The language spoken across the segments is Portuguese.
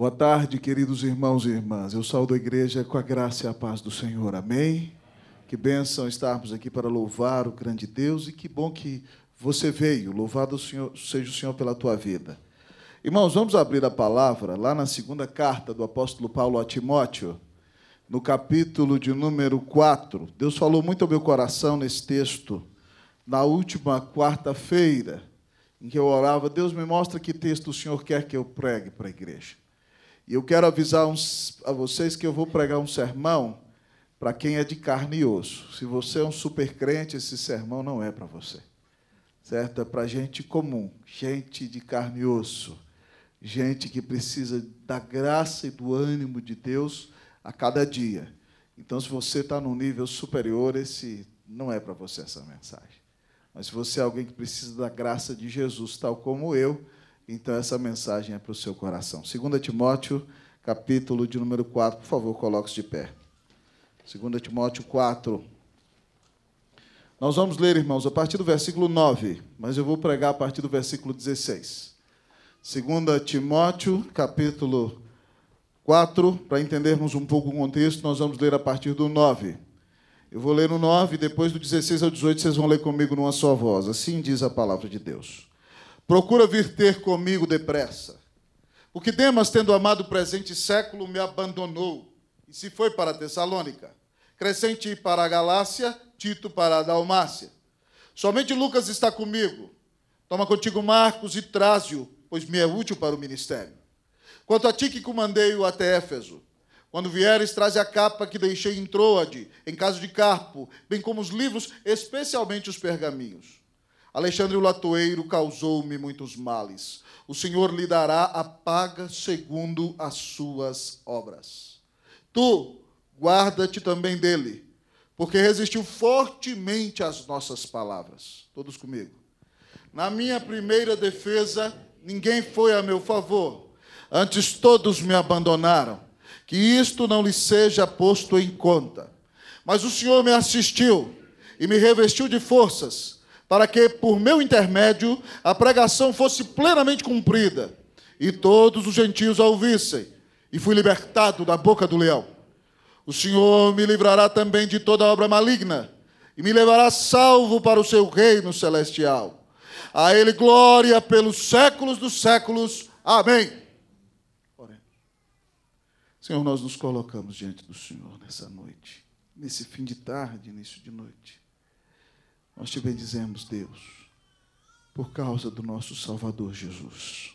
Boa tarde, queridos irmãos e irmãs. Eu saúdo a igreja com a graça e a paz do Senhor. Amém? Que bênção estarmos aqui para louvar o grande Deus e que bom que você veio. Louvado Senhor, seja o Senhor pela tua vida. Irmãos, vamos abrir a palavra lá na segunda carta do apóstolo Paulo a Timóteo, no capítulo de número 4. Deus falou muito ao meu coração nesse texto na última quarta-feira, em que eu orava, Deus me mostra que texto o Senhor quer que eu pregue para a igreja. E eu quero avisar uns, a vocês que eu vou pregar um sermão para quem é de carne e osso. Se você é um super crente, esse sermão não é para você. Certo? É para gente comum, gente de carne e osso, gente que precisa da graça e do ânimo de Deus a cada dia. Então, se você está num nível superior, esse não é para você essa mensagem. Mas se você é alguém que precisa da graça de Jesus, tal como eu, então essa mensagem é para o seu coração. 2 Timóteo, capítulo de número 4, por favor, coloque-se de pé. 2 Timóteo 4. Nós vamos ler, irmãos, a partir do versículo 9, mas eu vou pregar a partir do versículo 16. 2 Timóteo, capítulo 4, para entendermos um pouco o contexto, nós vamos ler a partir do 9. Eu vou ler no 9, e depois do 16 ao 18 vocês vão ler comigo numa só voz. Assim diz a palavra de Deus. Procura vir ter comigo depressa. Porque Demas, tendo amado o presente século, me abandonou e se foi para Tessalônica. Crescente para a Galácia, Tito para a Dalmácia. Somente Lucas está comigo. Toma contigo Marcos e traze-o, pois me é útil para o ministério. Quanto a ti que comandei-o até Éfeso, quando vieres, traze a capa que deixei em Troade, em caso de Carpo, bem como os livros, especialmente os pergaminhos. Alexandre o Latoeiro causou-me muitos males. O Senhor lhe dará a paga segundo as suas obras. Tu, guarda-te também dele, porque resistiu fortemente às nossas palavras. Todos comigo. Na minha primeira defesa, ninguém foi a meu favor. Antes todos me abandonaram. Que isto não lhe seja posto em conta. Mas o Senhor me assistiu e me revestiu de forças para que, por meu intermédio, a pregação fosse plenamente cumprida e todos os gentios a ouvissem, e fui libertado da boca do leão. O Senhor me livrará também de toda obra maligna e me levará salvo para o seu reino celestial. A Ele glória pelos séculos dos séculos. Amém. Senhor, nós nos colocamos diante do Senhor nessa noite, nesse fim de tarde, início de noite. Nós te bendizemos, Deus, por causa do nosso Salvador Jesus.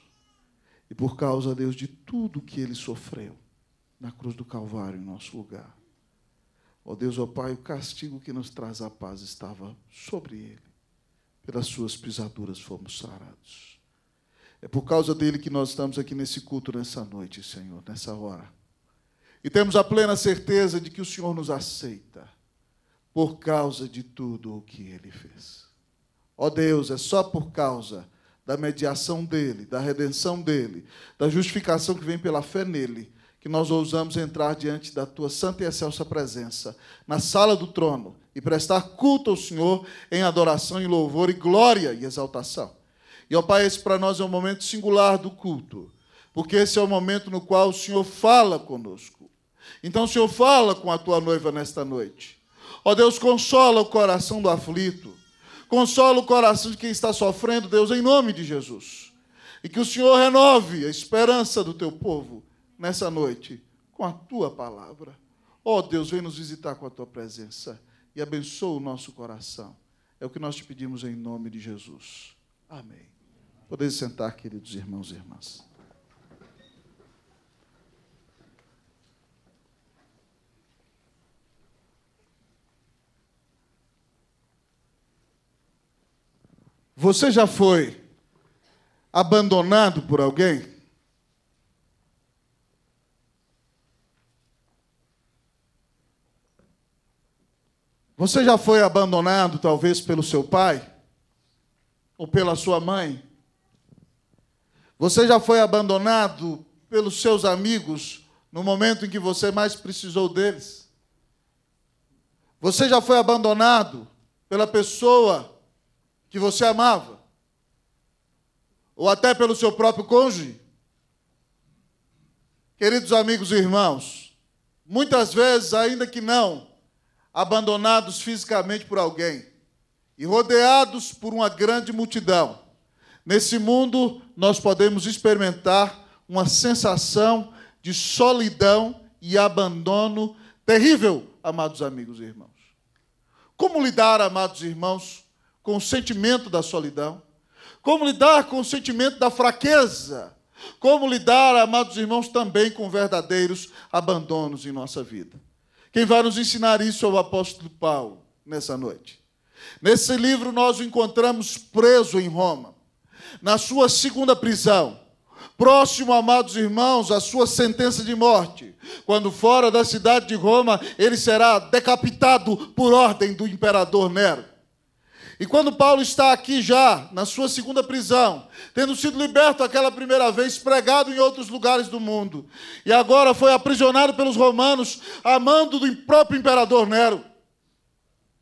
E por causa, Deus, de tudo que ele sofreu na cruz do Calvário em nosso lugar. Ó oh Deus, ó oh Pai, o castigo que nos traz a paz estava sobre ele. Pelas suas pisaduras fomos sarados. É por causa dele que nós estamos aqui nesse culto nessa noite, Senhor, nessa hora. E temos a plena certeza de que o Senhor nos aceita por causa de tudo o que ele fez. Ó oh Deus, é só por causa da mediação dele, da redenção dele, da justificação que vem pela fé nele, que nós ousamos entrar diante da tua santa e excelsa presença, na sala do trono, e prestar culto ao Senhor em adoração e louvor e glória e exaltação. E, ó Pai, esse para nós é um momento singular do culto, porque esse é o momento no qual o Senhor fala conosco. Então, o Senhor fala com a tua noiva nesta noite. Ó Deus, consola o coração do aflito. Consola o coração de quem está sofrendo, Deus, em nome de Jesus. E que o Senhor renove a esperança do teu povo nessa noite com a tua palavra. Ó oh, Deus, vem nos visitar com a tua presença e abençoa o nosso coração. É o que nós te pedimos em nome de Jesus. Amém. Podeis sentar, queridos irmãos e irmãs. Você já foi abandonado por alguém? Você já foi abandonado, talvez, pelo seu pai? Ou pela sua mãe? Você já foi abandonado pelos seus amigos no momento em que você mais precisou deles? Você já foi abandonado pela pessoa que você amava, ou até pelo seu próprio cônjuge. Queridos amigos e irmãos, muitas vezes, ainda que não abandonados fisicamente por alguém e rodeados por uma grande multidão, nesse mundo nós podemos experimentar uma sensação de solidão e abandono terrível, amados amigos e irmãos. Como lidar, amados irmãos, com o sentimento da solidão, como lidar com o sentimento da fraqueza, como lidar, amados irmãos, também com verdadeiros abandonos em nossa vida. Quem vai nos ensinar isso é o apóstolo Paulo nessa noite. Nesse livro nós o encontramos preso em Roma, na sua segunda prisão, próximo, amados irmãos, à sua sentença de morte. Quando fora da cidade de Roma, ele será decapitado por ordem do imperador Nero. E quando Paulo está aqui já, na sua segunda prisão, tendo sido liberto aquela primeira vez, pregado em outros lugares do mundo, e agora foi aprisionado pelos romanos, amando do próprio imperador Nero.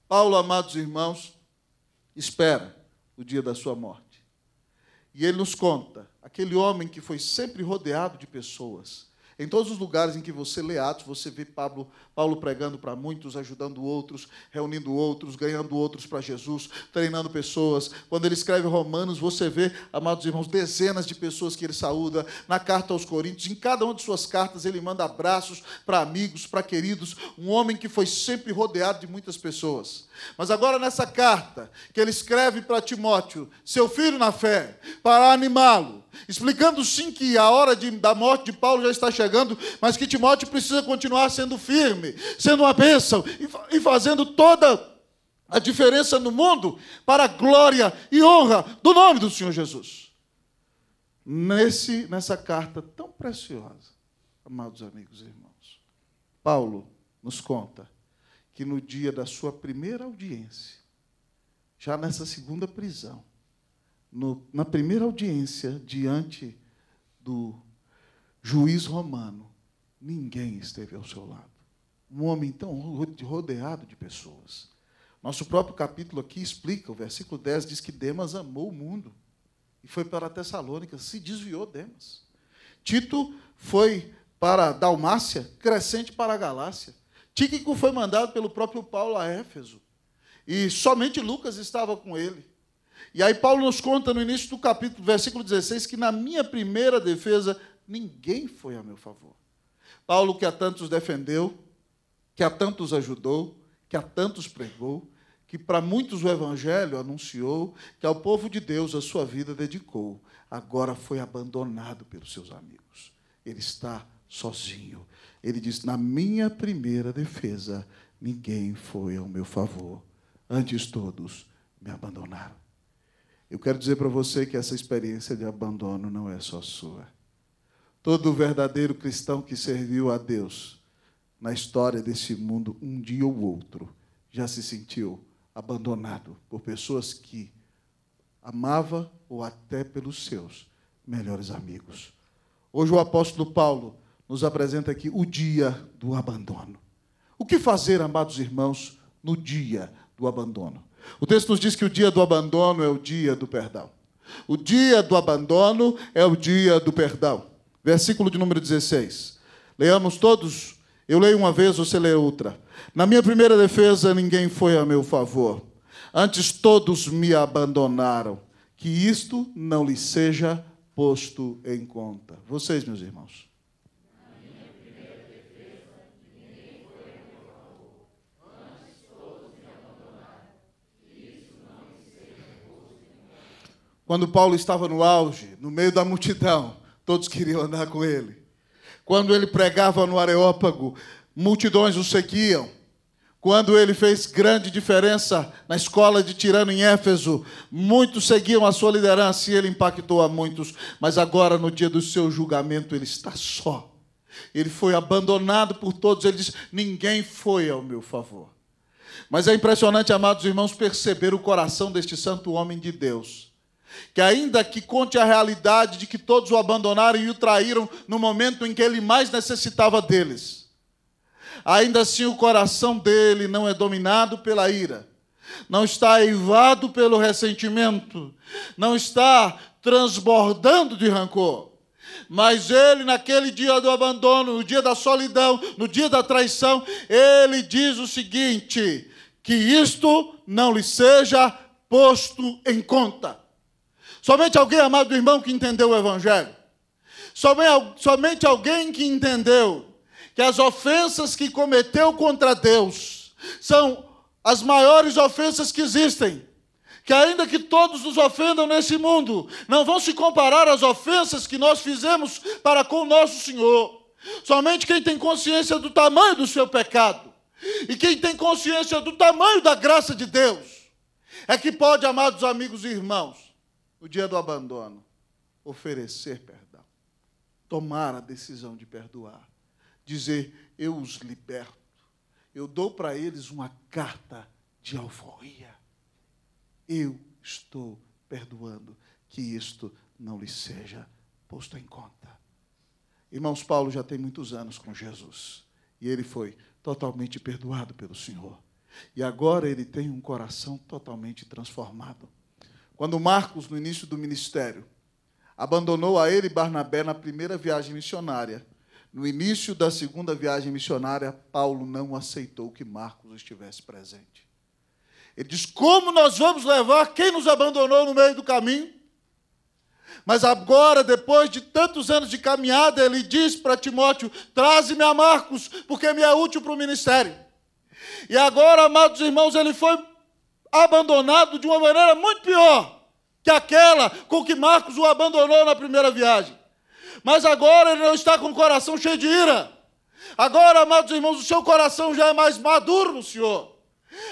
Paulo, amados irmãos, espera o dia da sua morte. E ele nos conta, aquele homem que foi sempre rodeado de pessoas, em todos os lugares em que você lê Atos, você vê Pablo, Paulo pregando para muitos, ajudando outros, reunindo outros, ganhando outros para Jesus, treinando pessoas. Quando ele escreve Romanos, você vê, amados irmãos, dezenas de pessoas que ele saúda. Na carta aos Coríntios, em cada uma de suas cartas, ele manda abraços para amigos, para queridos. Um homem que foi sempre rodeado de muitas pessoas. Mas agora, nessa carta que ele escreve para Timóteo, seu filho na fé, para animá-lo explicando sim que a hora de, da morte de Paulo já está chegando, mas que Timóteo precisa continuar sendo firme, sendo uma bênção e, e fazendo toda a diferença no mundo para a glória e honra do nome do Senhor Jesus. Nesse, nessa carta tão preciosa, amados amigos e irmãos, Paulo nos conta que no dia da sua primeira audiência, já nessa segunda prisão, no, na primeira audiência, diante do juiz romano, ninguém esteve ao seu lado. Um homem tão rodeado de pessoas. Nosso próprio capítulo aqui explica, o versículo 10 diz que Demas amou o mundo e foi para Tessalônica, se desviou Demas. Tito foi para Dalmácia, Crescente para a Galácia. Tíquico foi mandado pelo próprio Paulo a Éfeso. E somente Lucas estava com ele. E aí Paulo nos conta no início do capítulo, versículo 16, que na minha primeira defesa ninguém foi a meu favor. Paulo que a tantos defendeu, que a tantos ajudou, que a tantos pregou, que para muitos o evangelho anunciou, que ao povo de Deus a sua vida dedicou, agora foi abandonado pelos seus amigos. Ele está sozinho. Ele diz: "Na minha primeira defesa, ninguém foi ao meu favor. Antes todos me abandonaram." Eu quero dizer para você que essa experiência de abandono não é só sua. Todo verdadeiro cristão que serviu a Deus na história desse mundo, um dia ou outro, já se sentiu abandonado por pessoas que amava ou até pelos seus melhores amigos. Hoje o apóstolo Paulo nos apresenta aqui o dia do abandono. O que fazer, amados irmãos, no dia do abandono? O texto nos diz que o dia do abandono é o dia do perdão. O dia do abandono é o dia do perdão. Versículo de número 16. Leamos todos. Eu leio uma vez, você lê outra. Na minha primeira defesa, ninguém foi a meu favor. Antes todos me abandonaram. Que isto não lhe seja posto em conta. Vocês, meus irmãos. Quando Paulo estava no auge, no meio da multidão, todos queriam andar com ele. Quando ele pregava no Areópago, multidões o seguiam. Quando ele fez grande diferença na escola de Tirano em Éfeso, muitos seguiam a sua liderança e ele impactou a muitos. Mas agora, no dia do seu julgamento, ele está só. Ele foi abandonado por todos. Ele diz: Ninguém foi ao meu favor. Mas é impressionante, amados irmãos, perceber o coração deste santo homem de Deus que ainda que conte a realidade de que todos o abandonaram e o traíram no momento em que ele mais necessitava deles, ainda assim o coração dele não é dominado pela ira, não está eivado pelo ressentimento, não está transbordando de rancor. Mas ele, naquele dia do abandono, no dia da solidão, no dia da traição, ele diz o seguinte: que isto não lhe seja posto em conta. Somente alguém, amado do irmão, que entendeu o Evangelho. Somente alguém que entendeu que as ofensas que cometeu contra Deus são as maiores ofensas que existem. Que ainda que todos nos ofendam nesse mundo, não vão se comparar às ofensas que nós fizemos para com o nosso Senhor. Somente quem tem consciência do tamanho do seu pecado e quem tem consciência do tamanho da graça de Deus é que pode, amados amigos e irmãos, no dia do abandono, oferecer perdão, tomar a decisão de perdoar, dizer: Eu os liberto, eu dou para eles uma carta de alforria. Eu estou perdoando, que isto não lhe seja posto em conta. Irmãos, Paulo já tem muitos anos com Jesus e ele foi totalmente perdoado pelo Senhor. E agora ele tem um coração totalmente transformado. Quando Marcos, no início do ministério, abandonou a ele e Barnabé na primeira viagem missionária, no início da segunda viagem missionária, Paulo não aceitou que Marcos estivesse presente. Ele diz: Como nós vamos levar quem nos abandonou no meio do caminho? Mas agora, depois de tantos anos de caminhada, ele diz para Timóteo: Traze-me a Marcos, porque me é útil para o ministério. E agora, amados irmãos, ele foi abandonado de uma maneira muito pior que aquela com que Marcos o abandonou na primeira viagem. Mas agora ele não está com o coração cheio de ira. Agora, amados irmãos, o seu coração já é mais maduro no Senhor.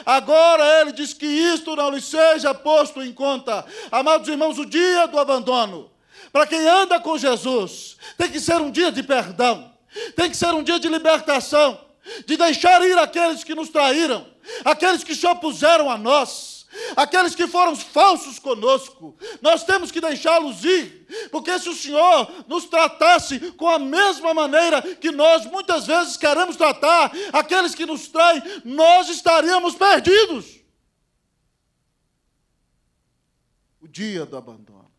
Agora ele diz que isto não lhe seja posto em conta. Amados irmãos, o dia do abandono, para quem anda com Jesus, tem que ser um dia de perdão, tem que ser um dia de libertação de deixar ir aqueles que nos traíram, aqueles que se opuseram a nós, aqueles que foram falsos conosco. Nós temos que deixá-los ir, porque se o Senhor nos tratasse com a mesma maneira que nós muitas vezes queremos tratar aqueles que nos traem, nós estaríamos perdidos. O dia do abandono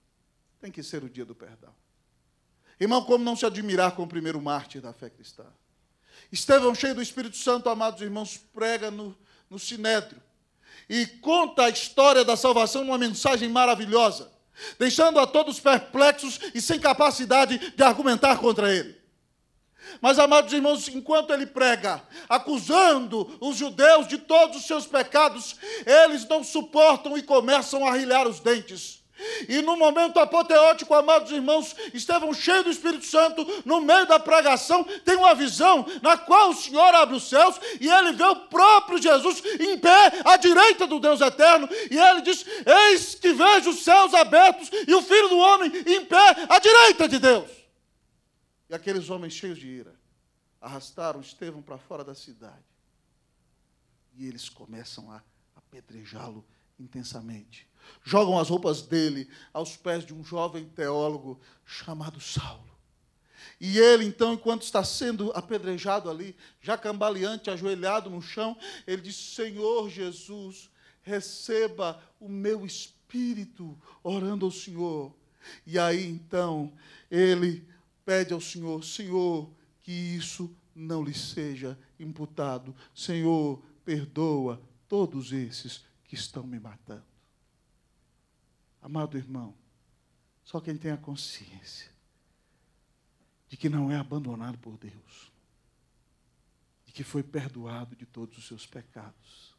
tem que ser o dia do perdão. Irmão, como não se admirar com o primeiro mártir da fé cristã? Estevão, cheio do Espírito Santo, amados irmãos, prega no, no Sinédrio e conta a história da salvação numa mensagem maravilhosa, deixando a todos perplexos e sem capacidade de argumentar contra ele. Mas, amados irmãos, enquanto ele prega, acusando os judeus de todos os seus pecados, eles não suportam e começam a rilhar os dentes. E no momento apoteótico, amados irmãos, Estevão, cheio do Espírito Santo, no meio da pregação, tem uma visão na qual o Senhor abre os céus e ele vê o próprio Jesus em pé à direita do Deus eterno. E ele diz: Eis que vejo os céus abertos e o filho do homem em pé à direita de Deus. E aqueles homens cheios de ira arrastaram Estevão para fora da cidade. E eles começam a apedrejá-lo intensamente. Jogam as roupas dele aos pés de um jovem teólogo chamado Saulo. E ele, então, enquanto está sendo apedrejado ali, já cambaleante, ajoelhado no chão, ele diz: Senhor Jesus, receba o meu espírito, orando ao Senhor. E aí, então, ele pede ao Senhor: Senhor, que isso não lhe seja imputado. Senhor, perdoa todos esses que estão me matando. Amado irmão, só quem tem a consciência de que não é abandonado por Deus, de que foi perdoado de todos os seus pecados,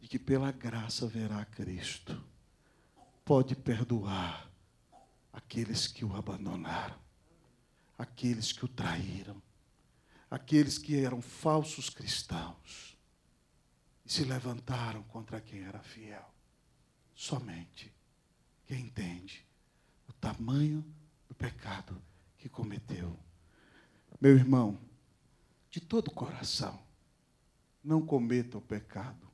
de que pela graça verá Cristo, pode perdoar aqueles que o abandonaram, aqueles que o traíram, aqueles que eram falsos cristãos se levantaram contra quem era fiel. Somente quem entende o tamanho do pecado que cometeu. Meu irmão, de todo o coração, não cometa o pecado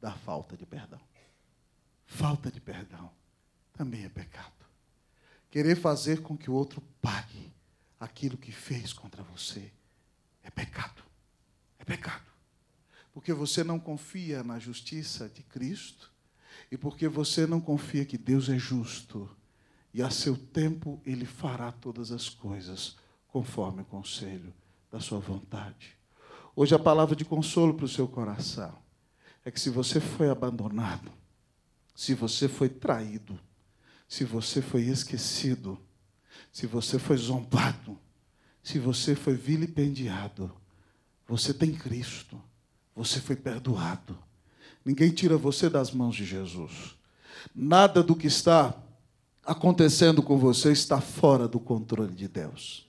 da falta de perdão. Falta de perdão também é pecado. Querer fazer com que o outro pague aquilo que fez contra você é pecado. É pecado porque você não confia na justiça de Cristo e porque você não confia que Deus é justo e a seu tempo ele fará todas as coisas conforme o conselho da sua vontade. Hoje a palavra de consolo para o seu coração é que se você foi abandonado, se você foi traído, se você foi esquecido, se você foi zombado, se você foi vilipendiado, você tem Cristo. Você foi perdoado. Ninguém tira você das mãos de Jesus. Nada do que está acontecendo com você está fora do controle de Deus.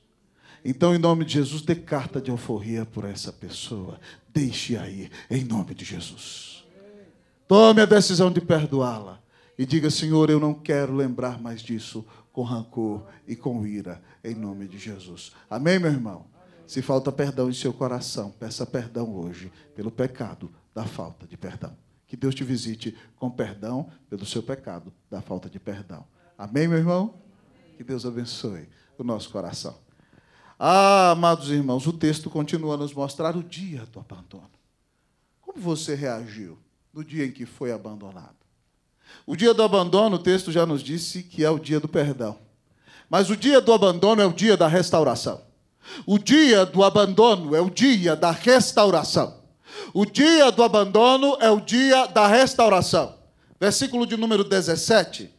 Então, em nome de Jesus, dê carta de alforria por essa pessoa. Deixe aí, em nome de Jesus. Tome a decisão de perdoá-la e diga: Senhor, eu não quero lembrar mais disso com rancor e com ira, em nome de Jesus. Amém, meu irmão? Se falta perdão em seu coração, peça perdão hoje pelo pecado da falta de perdão. Que Deus te visite com perdão pelo seu pecado da falta de perdão. Amém, meu irmão? Que Deus abençoe o nosso coração. Ah, amados irmãos, o texto continua a nos mostrar o dia do abandono. Como você reagiu no dia em que foi abandonado? O dia do abandono, o texto já nos disse que é o dia do perdão. Mas o dia do abandono é o dia da restauração. O dia do abandono é o dia da restauração. O dia do abandono é o dia da restauração. Versículo de número 17.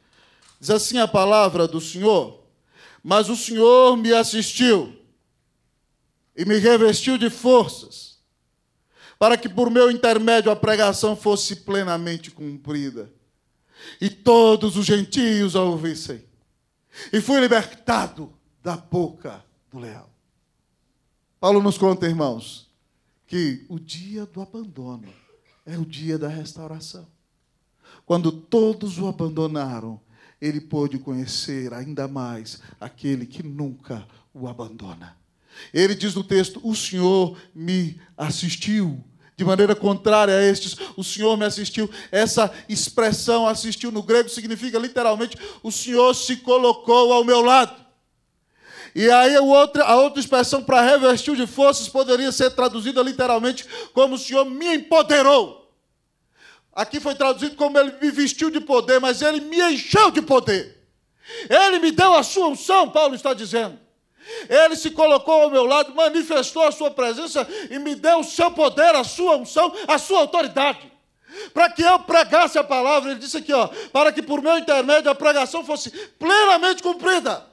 Diz assim a palavra do Senhor: Mas o Senhor me assistiu e me revestiu de forças, para que por meu intermédio a pregação fosse plenamente cumprida e todos os gentios a ouvissem. E fui libertado da boca do leão. Paulo nos conta, irmãos, que o dia do abandono é o dia da restauração. Quando todos o abandonaram, ele pôde conhecer ainda mais aquele que nunca o abandona. Ele diz no texto: O Senhor me assistiu. De maneira contrária a estes, o Senhor me assistiu. Essa expressão assistiu no grego significa literalmente: o Senhor se colocou ao meu lado. E aí a outra, a outra expressão para revestiu de forças poderia ser traduzida literalmente como o Senhor me empoderou. Aqui foi traduzido como ele me vestiu de poder, mas ele me encheu de poder. Ele me deu a sua unção, Paulo está dizendo. Ele se colocou ao meu lado, manifestou a sua presença e me deu o seu poder, a sua unção, a sua autoridade. Para que eu pregasse a palavra, ele disse aqui, ó, para que por meu intermédio a pregação fosse plenamente cumprida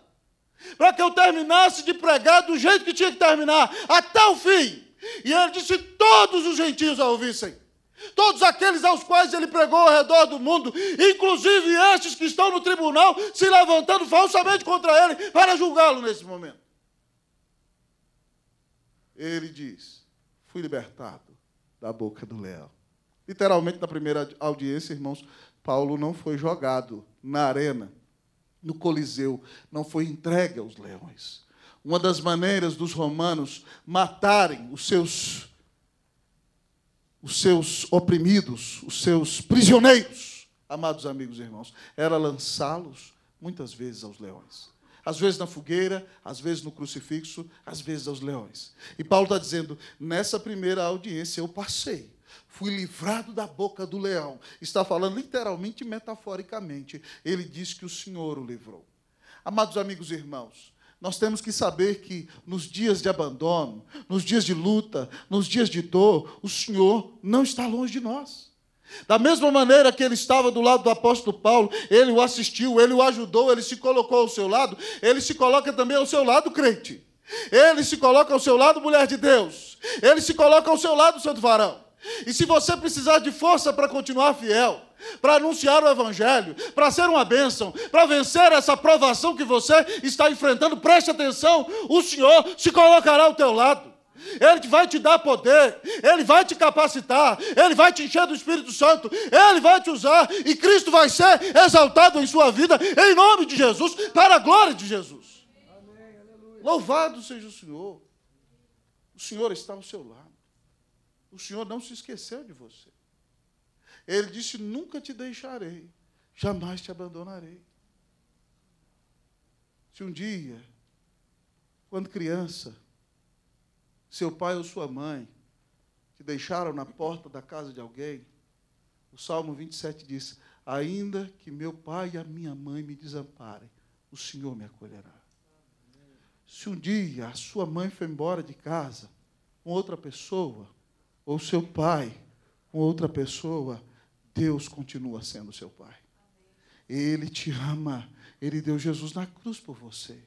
para que eu terminasse de pregar do jeito que tinha que terminar, até o fim. E ele disse: todos os gentios a ouvissem. Todos aqueles aos quais ele pregou ao redor do mundo, inclusive estes que estão no tribunal se levantando falsamente contra ele para julgá-lo nesse momento. Ele diz: Fui libertado da boca do leão. Literalmente, na primeira audiência, irmãos, Paulo não foi jogado na arena no Coliseu, não foi entregue aos leões. Uma das maneiras dos romanos matarem os seus os seus oprimidos, os seus prisioneiros, amados amigos e irmãos, era lançá-los muitas vezes aos leões. Às vezes na fogueira, às vezes no crucifixo, às vezes aos leões. E Paulo está dizendo: nessa primeira audiência eu passei fui livrado da boca do leão. Está falando literalmente e metaforicamente. Ele diz que o Senhor o livrou. Amados amigos e irmãos, nós temos que saber que nos dias de abandono, nos dias de luta, nos dias de dor, o Senhor não está longe de nós. Da mesma maneira que ele estava do lado do apóstolo Paulo, ele o assistiu, ele o ajudou, ele se colocou ao seu lado, ele se coloca também ao seu lado, crente. Ele se coloca ao seu lado, mulher de Deus. Ele se coloca ao seu lado, santo varão. E se você precisar de força para continuar fiel, para anunciar o Evangelho, para ser uma bênção, para vencer essa provação que você está enfrentando, preste atenção: o Senhor se colocará ao teu lado. Ele vai te dar poder, Ele vai te capacitar, Ele vai te encher do Espírito Santo, Ele vai te usar e Cristo vai ser exaltado em sua vida, em nome de Jesus, para a glória de Jesus. Amém, Louvado seja o Senhor, o Senhor está ao seu lado. O Senhor não se esqueceu de você. Ele disse: Nunca te deixarei, jamais te abandonarei. Se um dia, quando criança, seu pai ou sua mãe te deixaram na porta da casa de alguém, o Salmo 27 diz: Ainda que meu pai e a minha mãe me desamparem, o Senhor me acolherá. Se um dia a sua mãe foi embora de casa com outra pessoa, ou seu pai com outra pessoa, Deus continua sendo seu pai. Ele te ama. Ele deu Jesus na cruz por você.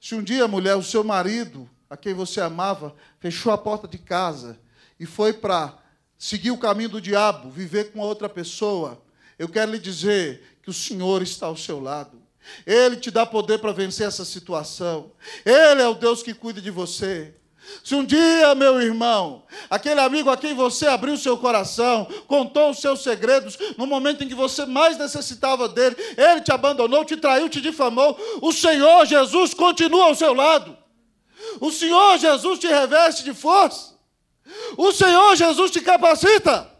Se um dia, mulher, o seu marido, a quem você amava, fechou a porta de casa e foi para seguir o caminho do diabo, viver com outra pessoa, eu quero lhe dizer que o Senhor está ao seu lado. Ele te dá poder para vencer essa situação. Ele é o Deus que cuida de você. Se um dia, meu irmão, aquele amigo a quem você abriu seu coração, contou os seus segredos, no momento em que você mais necessitava dele, ele te abandonou, te traiu, te difamou, o Senhor Jesus continua ao seu lado. O Senhor Jesus te reveste de força. O Senhor Jesus te capacita.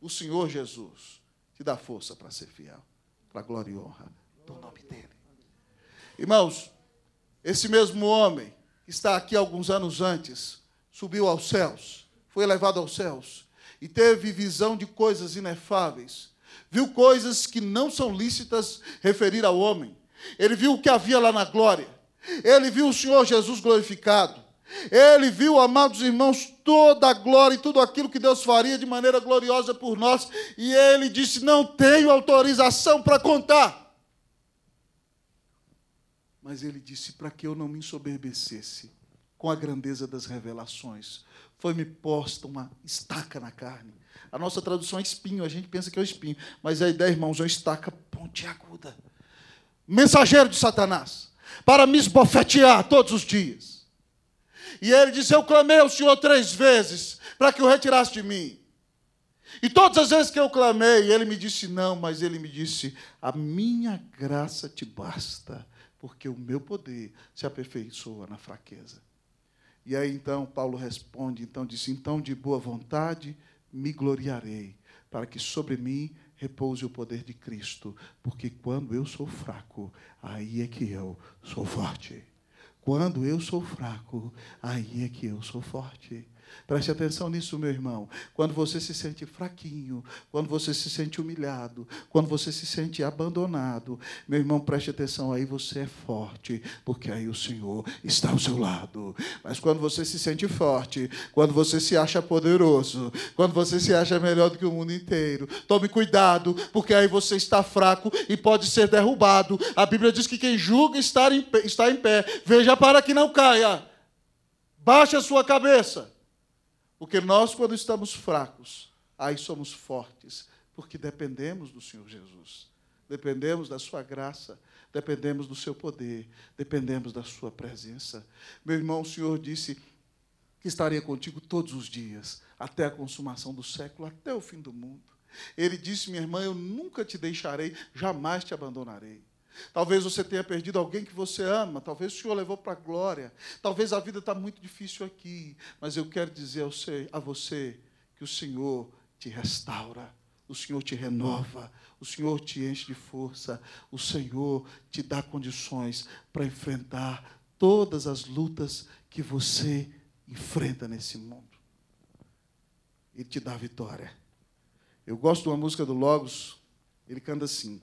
O Senhor Jesus te dá força para ser fiel, para a glória e honra do nome dele. Irmãos, esse mesmo homem está aqui alguns anos antes, subiu aos céus, foi levado aos céus e teve visão de coisas inefáveis. Viu coisas que não são lícitas referir ao homem. Ele viu o que havia lá na glória. Ele viu o Senhor Jesus glorificado. Ele viu, amados irmãos, toda a glória e tudo aquilo que Deus faria de maneira gloriosa por nós. E ele disse: Não tenho autorização para contar. Mas ele disse: para que eu não me ensoberbecesse com a grandeza das revelações. Foi-me posta uma estaca na carne. A nossa tradução é espinho, a gente pensa que é o espinho, mas a ideia, irmãos, é uma estaca pontiaguda. Mensageiro de Satanás, para me esbofetear todos os dias. E ele disse: Eu clamei ao Senhor três vezes para que o retirasse de mim. E todas as vezes que eu clamei, ele me disse não, mas ele me disse: A minha graça te basta porque o meu poder se aperfeiçoa na fraqueza. E aí então Paulo responde, então disse: "Então de boa vontade me gloriarei, para que sobre mim repouse o poder de Cristo, porque quando eu sou fraco, aí é que eu sou forte. Quando eu sou fraco, aí é que eu sou forte. Preste atenção nisso, meu irmão. Quando você se sente fraquinho, quando você se sente humilhado, quando você se sente abandonado, meu irmão, preste atenção, aí você é forte, porque aí o Senhor está ao seu lado. Mas quando você se sente forte, quando você se acha poderoso, quando você se acha melhor do que o mundo inteiro, tome cuidado, porque aí você está fraco e pode ser derrubado. A Bíblia diz que quem julga estar em pé, está em pé. Veja para que não caia. Baixe a sua cabeça. Porque nós, quando estamos fracos, aí somos fortes, porque dependemos do Senhor Jesus, dependemos da Sua graça, dependemos do Seu poder, dependemos da Sua presença. Meu irmão, o Senhor disse que estaria contigo todos os dias, até a consumação do século, até o fim do mundo. Ele disse, minha irmã, eu nunca te deixarei, jamais te abandonarei. Talvez você tenha perdido alguém que você ama, talvez o Senhor levou para a glória, talvez a vida está muito difícil aqui, mas eu quero dizer a você, que o Senhor te restaura, o Senhor te renova, o Senhor te enche de força, o Senhor te dá condições para enfrentar todas as lutas que você enfrenta nesse mundo. Ele te dá vitória. Eu gosto de uma música do Logos, ele canta assim.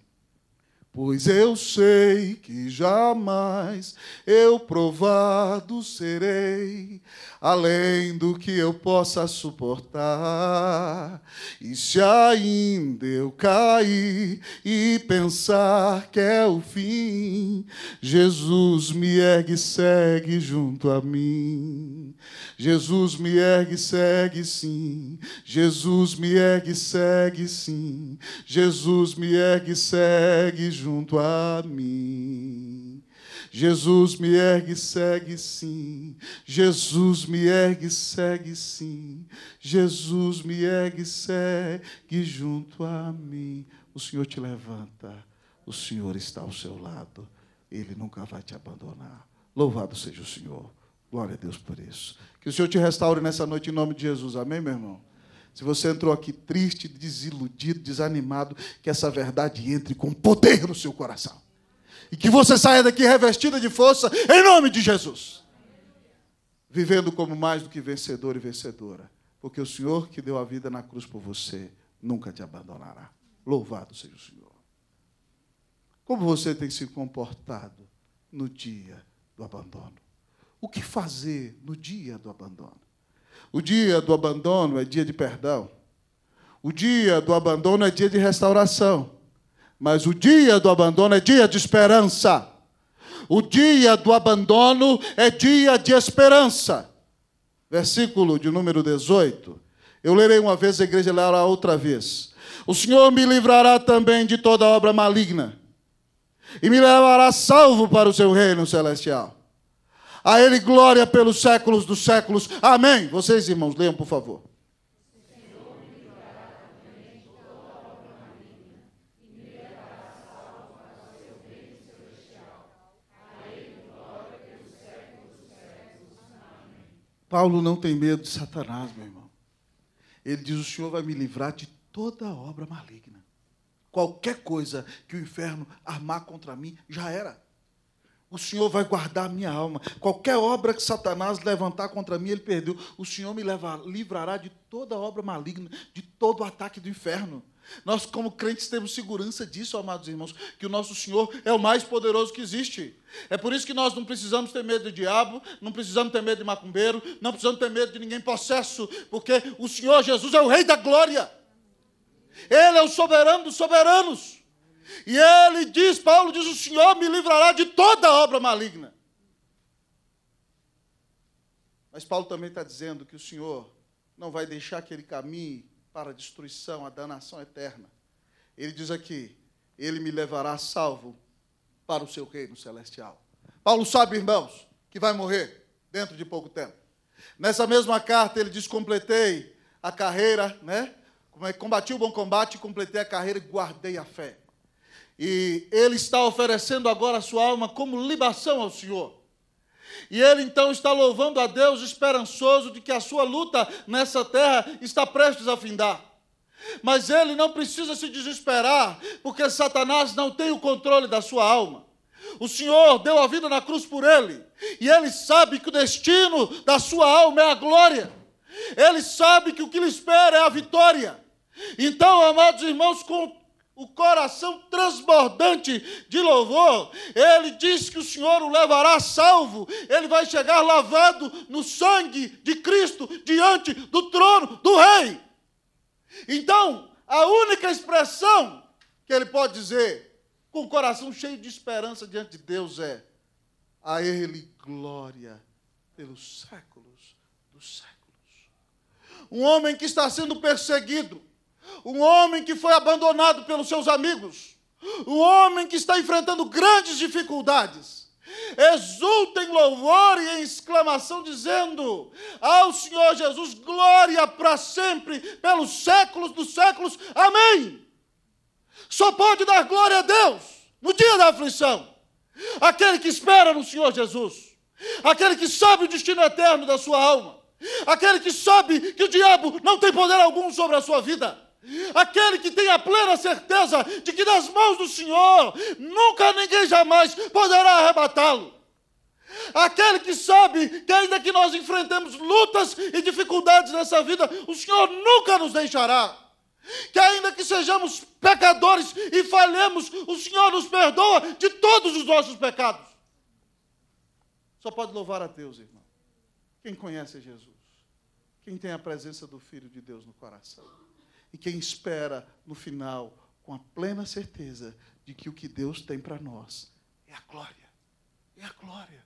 Pois eu sei que jamais eu provado serei, além do que eu possa suportar. E se ainda eu cair e pensar que é o fim, Jesus me ergue e segue junto a mim. Jesus me ergue, segue sim. Jesus me ergue, segue sim. Jesus me ergue, segue junto a mim. Jesus me ergue, segue sim. Jesus me ergue, segue sim. Jesus me ergue, segue junto a mim. O Senhor te levanta. O Senhor está ao seu lado. Ele nunca vai te abandonar. Louvado seja o Senhor. Glória a Deus por isso. Que o Senhor te restaure nessa noite em nome de Jesus. Amém, meu irmão? Se você entrou aqui triste, desiludido, desanimado, que essa verdade entre com poder no seu coração. E que você saia daqui revestida de força, em nome de Jesus. Vivendo como mais do que vencedor e vencedora. Porque o Senhor que deu a vida na cruz por você nunca te abandonará. Louvado seja o Senhor. Como você tem se comportado no dia do abandono? O que fazer no dia do abandono? O dia do abandono é dia de perdão. O dia do abandono é dia de restauração. Mas o dia do abandono é dia de esperança. O dia do abandono é dia de esperança. Versículo de número 18. Eu lerei uma vez, a igreja lerá outra vez. O Senhor me livrará também de toda obra maligna e me levará salvo para o seu reino celestial. A Ele glória pelos séculos dos séculos. Amém. Vocês, irmãos, leiam, por favor. Paulo não tem medo de Satanás, meu irmão. Ele diz: O Senhor vai me livrar de toda obra maligna. Qualquer coisa que o inferno armar contra mim, já era. O Senhor vai guardar a minha alma. Qualquer obra que Satanás levantar contra mim, ele perdeu. O Senhor me leva, livrará de toda obra maligna, de todo ataque do inferno. Nós, como crentes, temos segurança disso, amados irmãos, que o nosso Senhor é o mais poderoso que existe. É por isso que nós não precisamos ter medo do diabo, não precisamos ter medo de macumbeiro, não precisamos ter medo de ninguém possesso, porque o Senhor Jesus é o Rei da glória. Ele é o soberano dos soberanos. E ele diz, Paulo diz, o Senhor me livrará de toda obra maligna. Mas Paulo também está dizendo que o Senhor não vai deixar que ele caminhe para a destruição, a danação eterna. Ele diz aqui: Ele me levará salvo para o seu reino celestial. Paulo sabe, irmãos, que vai morrer dentro de pouco tempo. Nessa mesma carta, ele diz: Completei a carreira, né? Combati o bom combate, completei a carreira e guardei a fé. E ele está oferecendo agora a sua alma como libação ao Senhor. E ele então está louvando a Deus, esperançoso de que a sua luta nessa terra está prestes a findar. Mas ele não precisa se desesperar, porque Satanás não tem o controle da sua alma. O Senhor deu a vida na cruz por ele, e ele sabe que o destino da sua alma é a glória. Ele sabe que o que lhe espera é a vitória. Então, amados irmãos, com o coração transbordante de louvor, ele diz que o Senhor o levará salvo, ele vai chegar lavado no sangue de Cristo diante do trono do Rei. Então, a única expressão que ele pode dizer com o coração cheio de esperança diante de Deus é: a Ele glória pelos séculos dos séculos. Um homem que está sendo perseguido, um homem que foi abandonado pelos seus amigos, um homem que está enfrentando grandes dificuldades. Exulta em louvor e em exclamação, dizendo ao Senhor Jesus: glória para sempre, pelos séculos dos séculos, amém. Só pode dar glória a Deus no dia da aflição. Aquele que espera no Senhor Jesus, aquele que sabe o destino eterno da sua alma, aquele que sabe que o diabo não tem poder algum sobre a sua vida Aquele que tem a plena certeza de que nas mãos do Senhor nunca ninguém jamais poderá arrebatá-lo. Aquele que sabe que, ainda que nós enfrentemos lutas e dificuldades nessa vida, o Senhor nunca nos deixará. Que, ainda que sejamos pecadores e falhemos, o Senhor nos perdoa de todos os nossos pecados. Só pode louvar a Deus, irmão. Quem conhece Jesus, quem tem a presença do Filho de Deus no coração quem espera no final com a plena certeza de que o que Deus tem para nós é a glória. É a glória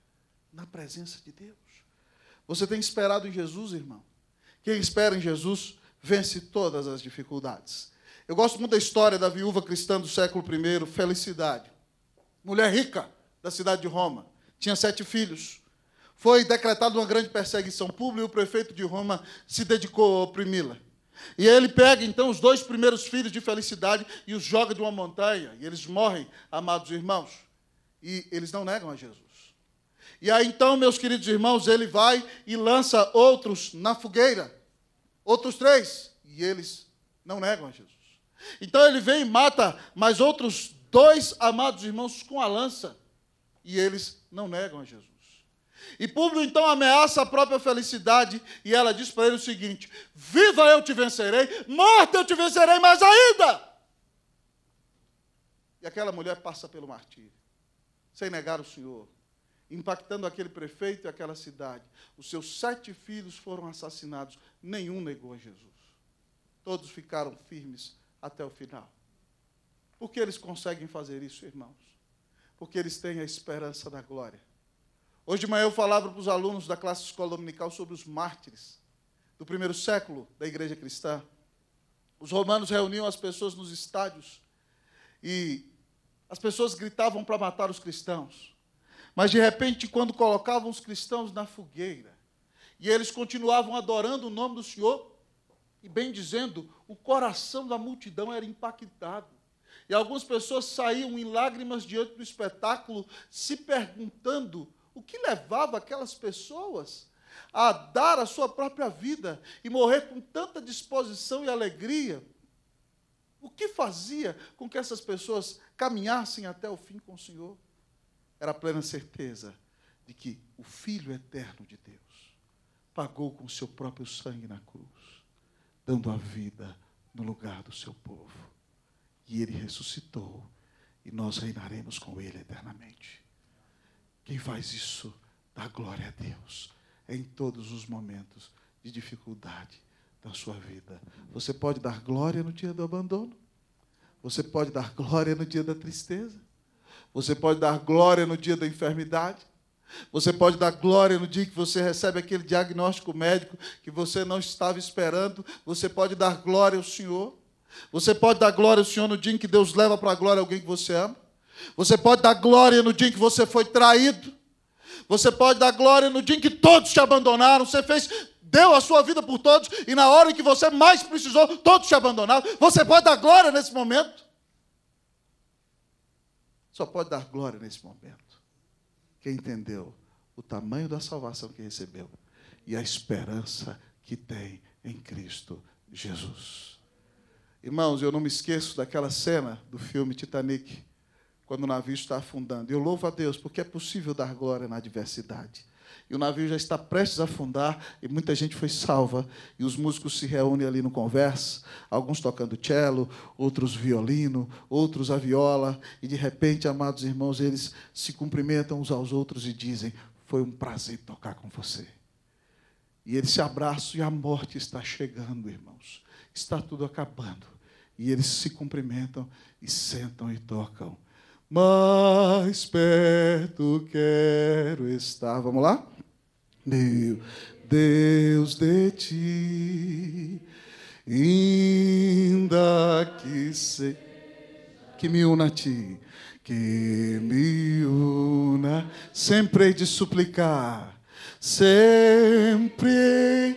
na presença de Deus. Você tem esperado em Jesus, irmão? Quem espera em Jesus vence todas as dificuldades. Eu gosto muito da história da viúva cristã do século I, Felicidade. Mulher rica da cidade de Roma, tinha sete filhos. Foi decretada uma grande perseguição pública e o prefeito de Roma se dedicou a oprimi-la. E aí ele pega então os dois primeiros filhos de felicidade e os joga de uma montanha, e eles morrem, amados irmãos. E eles não negam a Jesus. E aí então, meus queridos irmãos, ele vai e lança outros na fogueira, outros três, e eles não negam a Jesus. Então ele vem e mata mais outros dois amados irmãos com a lança, e eles não negam a Jesus. E Públio então ameaça a própria felicidade e ela diz para ele o seguinte: Viva eu te vencerei, morta eu te vencerei mais ainda. E aquela mulher passa pelo martírio, sem negar o Senhor, impactando aquele prefeito e aquela cidade. Os seus sete filhos foram assassinados, nenhum negou a Jesus. Todos ficaram firmes até o final. Por que eles conseguem fazer isso, irmãos? Porque eles têm a esperança da glória Hoje de manhã eu falava para os alunos da classe escola dominical sobre os mártires do primeiro século da igreja cristã. Os romanos reuniam as pessoas nos estádios e as pessoas gritavam para matar os cristãos. Mas de repente, quando colocavam os cristãos na fogueira e eles continuavam adorando o nome do Senhor e bem dizendo, o coração da multidão era impactado. E algumas pessoas saíam em lágrimas diante do espetáculo, se perguntando o que levava aquelas pessoas a dar a sua própria vida e morrer com tanta disposição e alegria? O que fazia com que essas pessoas caminhassem até o fim com o Senhor? Era a plena certeza de que o Filho eterno de Deus pagou com o seu próprio sangue na cruz, dando a vida no lugar do seu povo. E ele ressuscitou, e nós reinaremos com ele eternamente. Quem faz isso dá glória a Deus em todos os momentos de dificuldade da sua vida. Você pode dar glória no dia do abandono. Você pode dar glória no dia da tristeza. Você pode dar glória no dia da enfermidade. Você pode dar glória no dia que você recebe aquele diagnóstico médico que você não estava esperando. Você pode dar glória ao Senhor. Você pode dar glória ao Senhor no dia em que Deus leva para a glória alguém que você ama. Você pode dar glória no dia em que você foi traído. Você pode dar glória no dia em que todos te abandonaram. Você fez, deu a sua vida por todos e na hora em que você mais precisou, todos te abandonaram. Você pode dar glória nesse momento. Só pode dar glória nesse momento. Quem entendeu o tamanho da salvação que recebeu e a esperança que tem em Cristo Jesus. Irmãos, eu não me esqueço daquela cena do filme Titanic quando o navio está afundando. Eu louvo a Deus porque é possível dar glória na adversidade. E o navio já está prestes a afundar e muita gente foi salva. E os músicos se reúnem ali no conversa, alguns tocando cello, outros violino, outros a viola. E de repente, amados irmãos, eles se cumprimentam uns aos outros e dizem: Foi um prazer tocar com você. E eles se abraçam e a morte está chegando, irmãos. Está tudo acabando. E eles se cumprimentam e sentam e tocam mais perto quero estar. Vamos lá? Meu Deus de ti, ainda que se que me una a ti, que me una, sempre hei de suplicar, sempre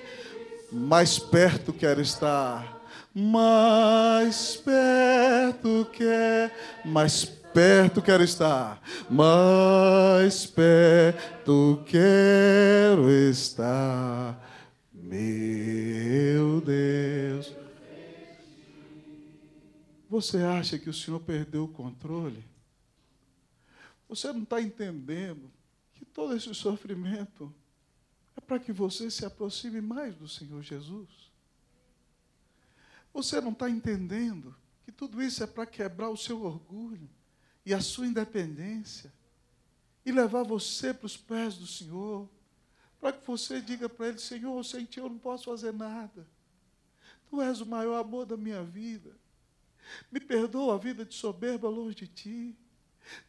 mais perto quero estar, mais perto quer, mais perto perto quero estar, mais perto quero estar, meu Deus. Você acha que o Senhor perdeu o controle? Você não está entendendo que todo esse sofrimento é para que você se aproxime mais do Senhor Jesus? Você não está entendendo que tudo isso é para quebrar o seu orgulho? e a sua independência e levar você para os pés do Senhor, para que você diga para Ele: Senhor, sem Ti eu não posso fazer nada. Tu és o maior amor da minha vida. Me perdoa a vida de soberba longe de Ti.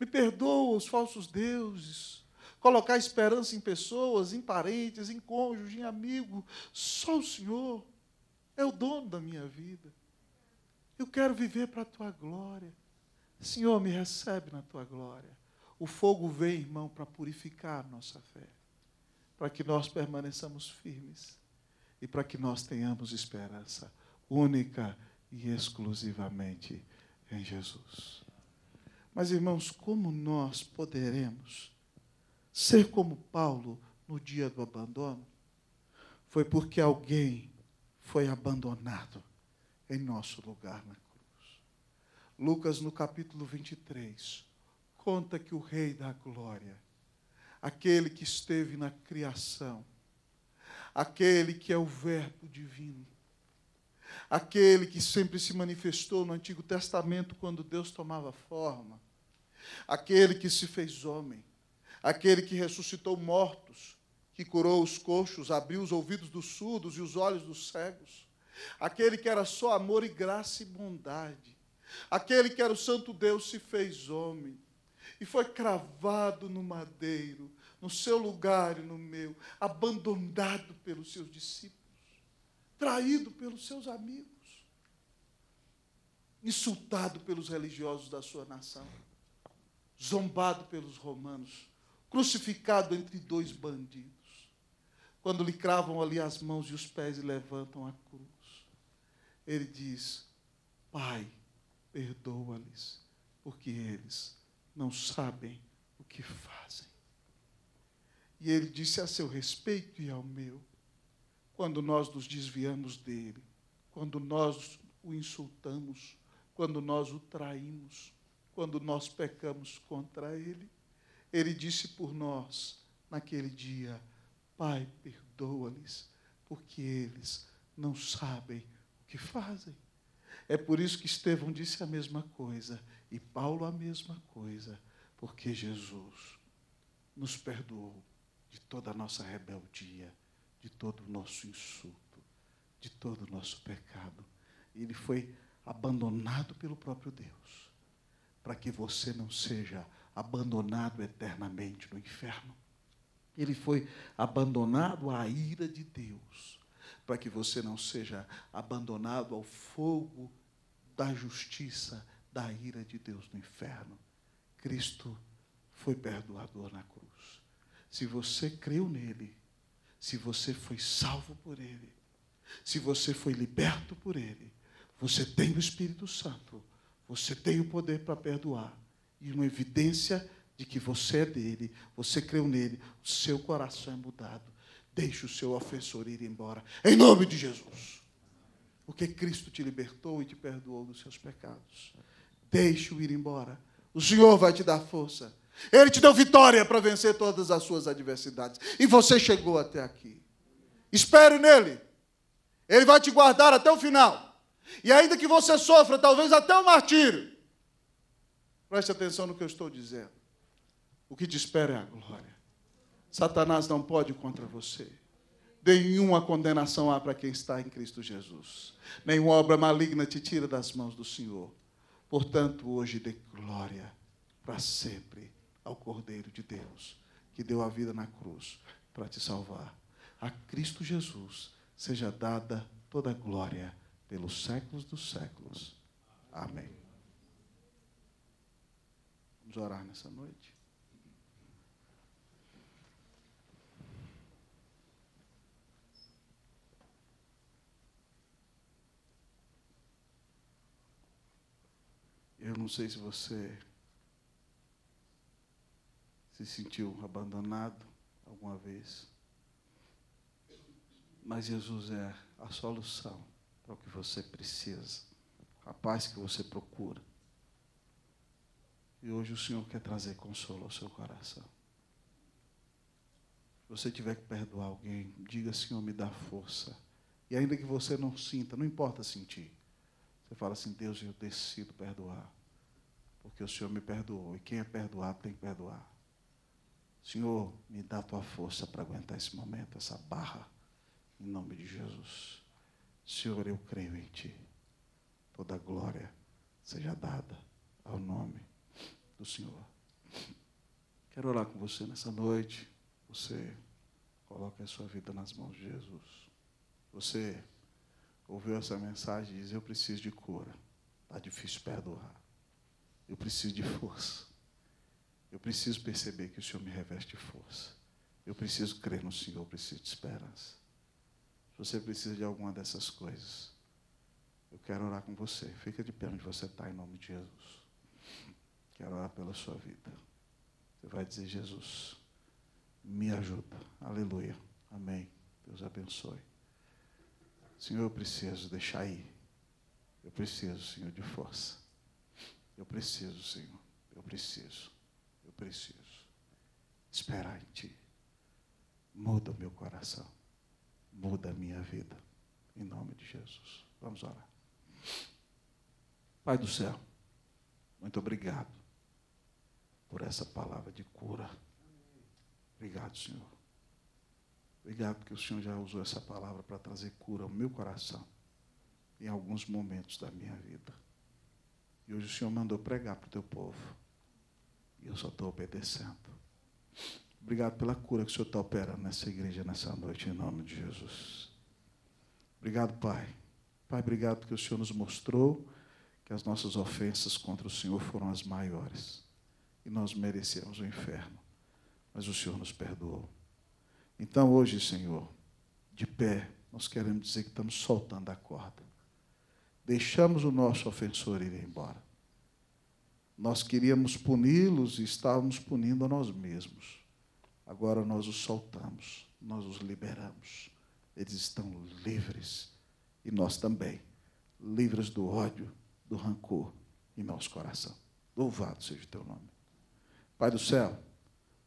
Me perdoa os falsos deuses. Colocar esperança em pessoas, em parentes, em cônjuge, em amigo. Só o Senhor é o dono da minha vida. Eu quero viver para a Tua glória. Senhor, me recebe na tua glória. O fogo vem, irmão, para purificar nossa fé, para que nós permaneçamos firmes e para que nós tenhamos esperança única e exclusivamente em Jesus. Mas, irmãos, como nós poderemos ser como Paulo no dia do abandono? Foi porque alguém foi abandonado em nosso lugar na né? Lucas, no capítulo 23, conta que o Rei da Glória, aquele que esteve na criação, aquele que é o Verbo divino, aquele que sempre se manifestou no Antigo Testamento quando Deus tomava forma, aquele que se fez homem, aquele que ressuscitou mortos, que curou os coxos, abriu os ouvidos dos surdos e os olhos dos cegos, aquele que era só amor e graça e bondade, Aquele que era o Santo Deus se fez homem e foi cravado no madeiro, no seu lugar e no meu, abandonado pelos seus discípulos, traído pelos seus amigos, insultado pelos religiosos da sua nação, zombado pelos romanos, crucificado entre dois bandidos. Quando lhe cravam ali as mãos e os pés e levantam a cruz, ele diz: Pai, perdoa-lhes, porque eles não sabem o que fazem. E ele disse a seu respeito e ao meu: quando nós nos desviamos dele, quando nós o insultamos, quando nós o traímos, quando nós pecamos contra ele, ele disse por nós naquele dia: Pai, perdoa-lhes, porque eles não sabem o que fazem. É por isso que Estevão disse a mesma coisa e Paulo a mesma coisa, porque Jesus nos perdoou de toda a nossa rebeldia, de todo o nosso insulto, de todo o nosso pecado. Ele foi abandonado pelo próprio Deus, para que você não seja abandonado eternamente no inferno. Ele foi abandonado à ira de Deus para que você não seja abandonado ao fogo da justiça, da ira de Deus no inferno. Cristo foi perdoador na cruz. Se você creu nele, se você foi salvo por ele, se você foi liberto por ele, você tem o Espírito Santo, você tem o poder para perdoar. E uma evidência de que você é dele, você creu nele, o seu coração é mudado Deixe o seu ofensor ir embora, em nome de Jesus. Porque Cristo te libertou e te perdoou dos seus pecados. Deixe-o ir embora. O Senhor vai te dar força. Ele te deu vitória para vencer todas as suas adversidades. E você chegou até aqui. Espere nele. Ele vai te guardar até o final. E ainda que você sofra, talvez até o martírio. Preste atenção no que eu estou dizendo. O que te espera é a glória. Satanás não pode contra você. Nenhuma condenação há para quem está em Cristo Jesus. Nenhuma obra maligna te tira das mãos do Senhor. Portanto, hoje dê glória para sempre ao Cordeiro de Deus, que deu a vida na cruz para te salvar. A Cristo Jesus seja dada toda a glória pelos séculos dos séculos. Amém. Vamos orar nessa noite? Eu não sei se você se sentiu abandonado alguma vez, mas Jesus é a solução para o que você precisa, a paz que você procura. E hoje o Senhor quer trazer consolo ao seu coração. Se você tiver que perdoar alguém, diga: Senhor, me dá força. E ainda que você não sinta, não importa sentir, você fala assim: Deus, eu decido perdoar, porque o Senhor me perdoou. E quem é perdoado tem que perdoar. Senhor, me dá a tua força para aguentar esse momento, essa barra, em nome de Jesus. Senhor, eu creio em ti. Toda glória seja dada ao nome do Senhor. Quero orar com você nessa noite. Você coloca a sua vida nas mãos de Jesus. Você ouviu essa mensagem e diz: Eu preciso de cura. Está difícil perdoar. Eu preciso de força. Eu preciso perceber que o Senhor me reveste de força. Eu preciso crer no Senhor, eu preciso de esperança. Se você precisa de alguma dessas coisas, eu quero orar com você. Fica de pé onde você está, em nome de Jesus. Quero orar pela sua vida. Você vai dizer: Jesus, me ajuda. Aleluia. Amém. Deus abençoe. Senhor, eu preciso deixar ir. Eu preciso, Senhor, de força. Eu preciso, Senhor. Eu preciso. Eu preciso. Esperar em Ti. Muda o meu coração. Muda a minha vida. Em nome de Jesus. Vamos orar. Pai do céu, muito obrigado por essa palavra de cura. Obrigado, Senhor. Obrigado porque o Senhor já usou essa palavra para trazer cura ao meu coração em alguns momentos da minha vida. E hoje o Senhor mandou pregar para o teu povo. E eu só estou obedecendo. Obrigado pela cura que o Senhor está operando nessa igreja nessa noite, em nome de Jesus. Obrigado, Pai. Pai, obrigado que o Senhor nos mostrou que as nossas ofensas contra o Senhor foram as maiores. E nós merecemos o inferno. Mas o Senhor nos perdoou. Então, hoje, Senhor, de pé, nós queremos dizer que estamos soltando a corda. Deixamos o nosso ofensor ir embora. Nós queríamos puni-los e estávamos punindo a nós mesmos. Agora nós os soltamos, nós os liberamos. Eles estão livres e nós também, livres do ódio, do rancor em nosso coração. Louvado seja o teu nome. Pai do céu,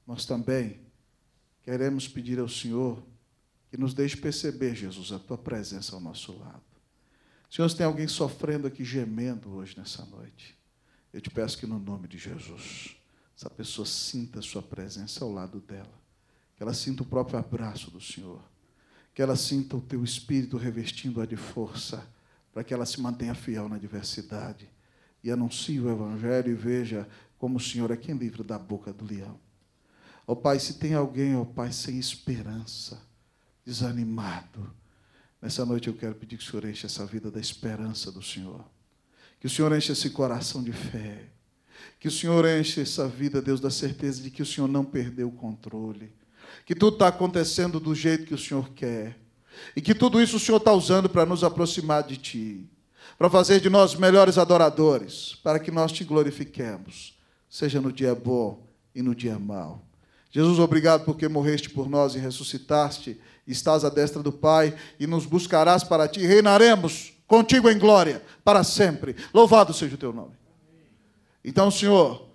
nós também Queremos pedir ao Senhor que nos deixe perceber, Jesus, a tua presença ao nosso lado. Senhor, se tem alguém sofrendo aqui, gemendo hoje nessa noite, eu te peço que, no nome de Jesus, essa pessoa sinta a sua presença ao lado dela, que ela sinta o próprio abraço do Senhor, que ela sinta o teu espírito revestindo-a de força, para que ela se mantenha fiel na diversidade e anuncie o Evangelho e veja como o Senhor é quem livra da boca do leão. Ó oh, Pai, se tem alguém, ó oh, Pai, sem esperança, desanimado, nessa noite eu quero pedir que o Senhor enche essa vida da esperança do Senhor. Que o Senhor enche esse coração de fé. Que o Senhor enche essa vida, Deus, da certeza de que o Senhor não perdeu o controle. Que tudo está acontecendo do jeito que o Senhor quer. E que tudo isso o Senhor está usando para nos aproximar de Ti. Para fazer de nós melhores adoradores. Para que nós te glorifiquemos. Seja no dia bom e no dia mau Jesus, obrigado porque morreste por nós e ressuscitaste, estás à destra do Pai e nos buscarás para ti, reinaremos contigo em glória para sempre. Louvado seja o teu nome. Então, Senhor,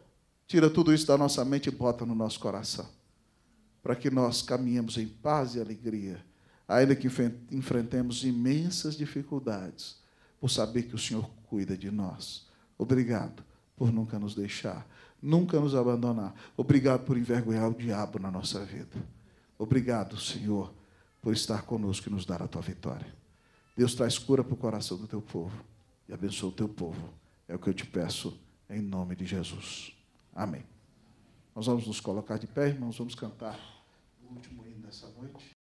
tira tudo isso da nossa mente e bota no nosso coração, para que nós caminhemos em paz e alegria, ainda que enfrentemos imensas dificuldades, por saber que o Senhor cuida de nós. Obrigado por nunca nos deixar nunca nos abandonar. Obrigado por envergonhar o diabo na nossa vida. Obrigado, Senhor, por estar conosco e nos dar a tua vitória. Deus traz cura para o coração do teu povo e abençoa o teu povo. É o que eu te peço em nome de Jesus. Amém. Nós vamos nos colocar de pé, irmãos, vamos cantar o último hino dessa noite.